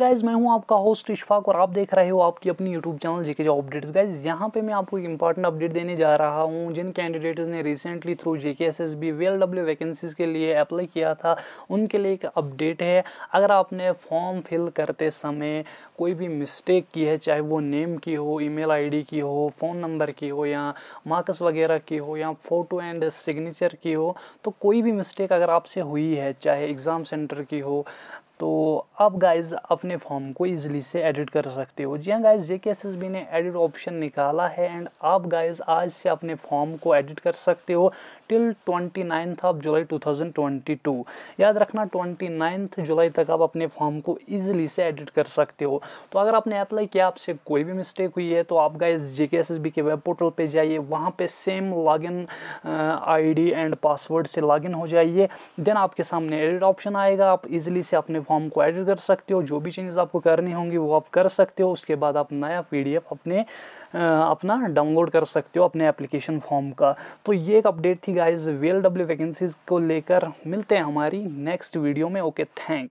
guys मैं हूं आपका होस्ट इशफाक और आप देख रहे हो आपकी अपनी यूट्यूब चैनल जेके जो अपडेट्स गाइज यहां पे मैं आपको एक इंपॉर्टेंट अपडेट देने जा रहा हूं जिन कैंडिडेट्स ने recently through JK S S B V W vacancies के लिए अप्लाई किया था उनके लिए एक अपडेट है अगर आपने फॉर्म फिल करते समय कोई भी मिस्टेक की है चाहे वो नेम की हो आई डी की हो फ़ोन नंबर की हो या मार्क्स वगैरह की हो या फ़ोटो एंड सिग्नेचर की हो तो कोई भी मिस्टेक अगर आपसे हुई है चाहे एग्ज़ाम सेंटर की हो तो आप गाइज अपने फॉर्म को इजीली से एडिट कर सकते हो जी हाँ गाइस जे के ने एडिट ऑप्शन निकाला है एंड आप गाइज आज से अपने फॉर्म को एडिट कर सकते हो till twenty ninth of July 2022 याद रखना ट्वेंटी नाइन्थ जुलाई तक आप अपने फॉर्म को ईजिली से एडिट कर सकते हो तो अगर आपने अप्लाई किया आपसे कोई भी मिस्टेक हुई है तो आप गाइज जे के वेब पोर्टल पर जाइए वहाँ पर same login in and password से लॉगिन हो जाइए देन आपके सामने एडिट ऑप्शन आएगा आप ईज़िली से अपने फॉर्म को एडिट कर सकते हो जो भी चेंजेस आपको करनी होंगी वो आप कर सकते हो उसके बाद आप नया पी अपने अपना डाउनलोड कर सकते हो अपने एप्लीकेशन फॉर्म का तो ये एक अपडेट थी गाइज वी वैकेंसीज को लेकर मिलते हैं हमारी नेक्स्ट वीडियो में ओके थैंक